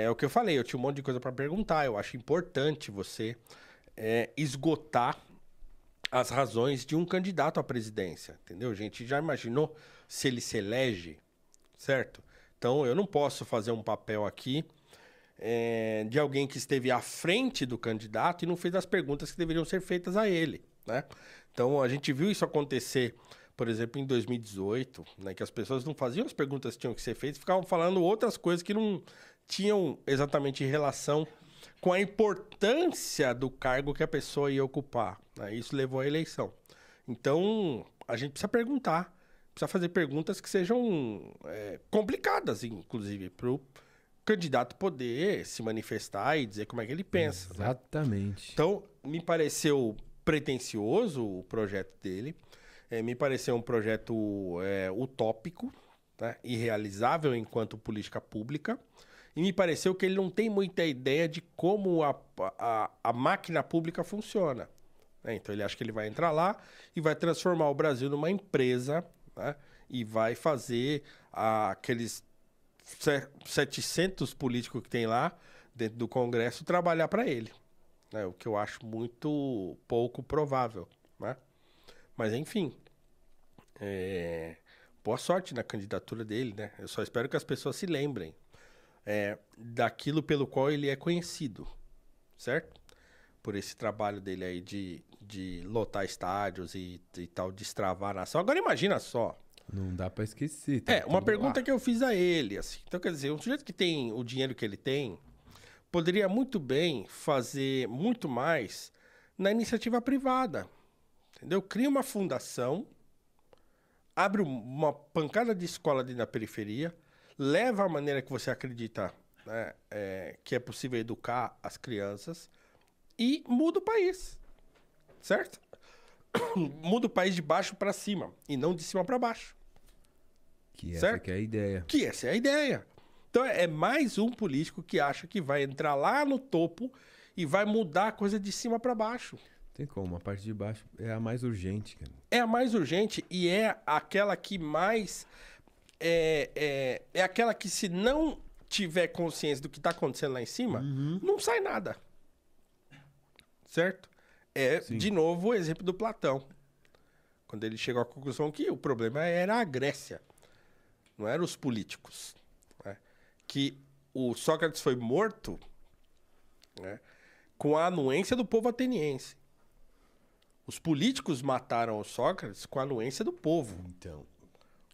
É o que eu falei, eu tinha um monte de coisa para perguntar. Eu acho importante você é, esgotar as razões de um candidato à presidência, entendeu? A gente já imaginou se ele se elege, certo? Então eu não posso fazer um papel aqui é, de alguém que esteve à frente do candidato e não fez as perguntas que deveriam ser feitas a ele, né? Então a gente viu isso acontecer, por exemplo, em 2018, né, que as pessoas não faziam as perguntas que tinham que ser feitas, ficavam falando outras coisas que não tinham exatamente relação com a importância do cargo que a pessoa ia ocupar. Né? Isso levou à eleição. Então, a gente precisa perguntar, precisa fazer perguntas que sejam é, complicadas, inclusive, para o candidato poder se manifestar e dizer como é que ele pensa. Né? Exatamente. Né? Então, me pareceu pretencioso o projeto dele, é, me pareceu um projeto é, utópico, né? irrealizável enquanto política pública e me pareceu que ele não tem muita ideia de como a, a, a máquina pública funciona. Né? Então ele acha que ele vai entrar lá e vai transformar o Brasil numa empresa né? e vai fazer a, aqueles 700 políticos que tem lá dentro do Congresso trabalhar para ele. Né? O que eu acho muito pouco provável. Né? Mas enfim. É boa sorte na candidatura dele, né? Eu só espero que as pessoas se lembrem é, daquilo pelo qual ele é conhecido, certo? Por esse trabalho dele aí de, de lotar estádios e, e tal, destravar a nação. Agora imagina só. Não dá para esquecer. Tá é, uma pergunta lá. que eu fiz a ele, assim. Então, quer dizer, um sujeito que tem o dinheiro que ele tem, poderia muito bem fazer muito mais na iniciativa privada. Entendeu? Cria uma fundação, abre uma pancada de escola ali na periferia, leva a maneira que você acredita né, é, que é possível educar as crianças e muda o país, certo? muda o país de baixo para cima e não de cima para baixo. Que essa certo? que é a ideia. Que essa é a ideia. Então é, é mais um político que acha que vai entrar lá no topo e vai mudar a coisa de cima para baixo. Tem como, a parte de baixo é a mais urgente, cara. É a mais urgente e é aquela que mais é, é, é aquela que se não tiver consciência do que está acontecendo lá em cima, uhum. não sai nada. Certo? É, Sim. de novo, o exemplo do Platão. Quando ele chegou à conclusão que o problema era a Grécia, não eram os políticos. Né? Que o Sócrates foi morto né? com a anuência do povo ateniense. Os políticos mataram o Sócrates com a anuência do povo. Então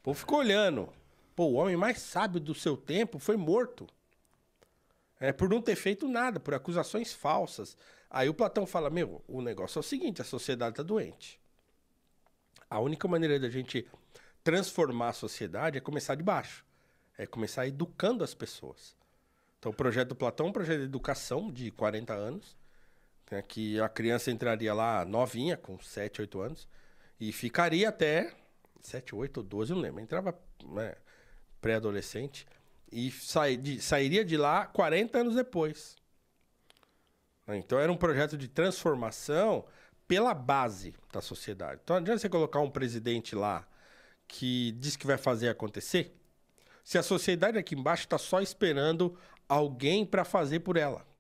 povo ficou olhando. Pô, o homem mais sábio do seu tempo foi morto. É, por não ter feito nada, por acusações falsas. Aí o Platão fala: Meu, o negócio é o seguinte, a sociedade está doente. A única maneira da gente transformar a sociedade é começar de baixo. É começar educando as pessoas. Então, o projeto do Platão é um projeto de educação de 40 anos, né, que a criança entraria lá novinha, com 7, 8 anos, e ficaria até 7, 8 ou 12, eu não lembro. Eu entrava né, pré-adolescente e saí de, sairia de lá 40 anos depois. Então era um projeto de transformação pela base da sociedade. Então não adianta você colocar um presidente lá que diz que vai fazer acontecer, se a sociedade aqui embaixo está só esperando alguém para fazer por ela.